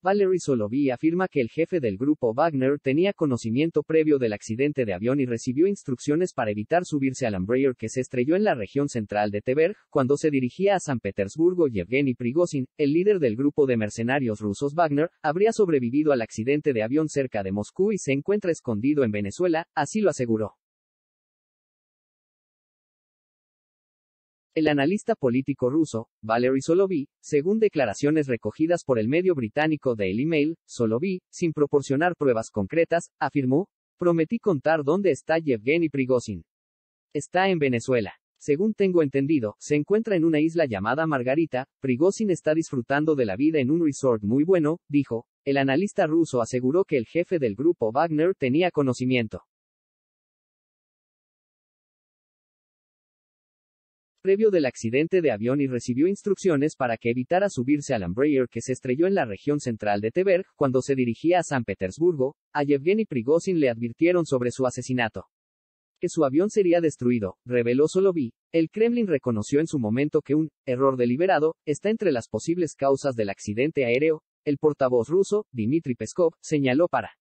Valery Solovy afirma que el jefe del grupo Wagner tenía conocimiento previo del accidente de avión y recibió instrucciones para evitar subirse al Embraer que se estrelló en la región central de Tver, cuando se dirigía a San Petersburgo. Yevgeny Prigozhin, el líder del grupo de mercenarios rusos Wagner, habría sobrevivido al accidente de avión cerca de Moscú y se encuentra escondido en Venezuela, así lo aseguró. El analista político ruso, Valery Solovy, según declaraciones recogidas por el medio británico Daily Mail, Solovy, sin proporcionar pruebas concretas, afirmó, prometí contar dónde está Yevgeny Prigozhin. Está en Venezuela. Según tengo entendido, se encuentra en una isla llamada Margarita, Prigozhin está disfrutando de la vida en un resort muy bueno, dijo. El analista ruso aseguró que el jefe del grupo Wagner tenía conocimiento. previo del accidente de avión y recibió instrucciones para que evitara subirse al Embraer que se estrelló en la región central de Teberg cuando se dirigía a San Petersburgo, a Yevgeny Prigozhin le advirtieron sobre su asesinato. Que su avión sería destruido, reveló Solovy. El Kremlin reconoció en su momento que un error deliberado está entre las posibles causas del accidente aéreo. El portavoz ruso, Dmitry Peskov, señaló para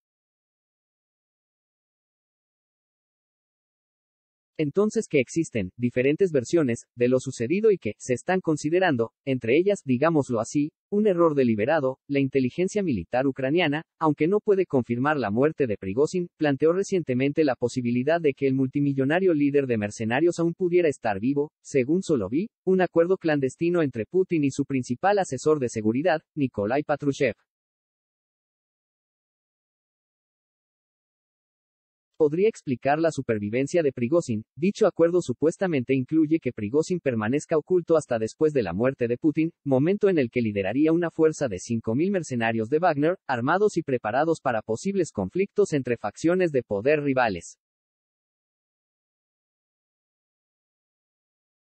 Entonces que existen diferentes versiones de lo sucedido y que se están considerando, entre ellas, digámoslo así, un error deliberado, la inteligencia militar ucraniana, aunque no puede confirmar la muerte de Prigozhin, planteó recientemente la posibilidad de que el multimillonario líder de mercenarios aún pudiera estar vivo, según Solovy, un acuerdo clandestino entre Putin y su principal asesor de seguridad, Nikolai Patrushev. podría explicar la supervivencia de Prigozhin. Dicho acuerdo supuestamente incluye que Prigozhin permanezca oculto hasta después de la muerte de Putin, momento en el que lideraría una fuerza de 5.000 mercenarios de Wagner, armados y preparados para posibles conflictos entre facciones de poder rivales.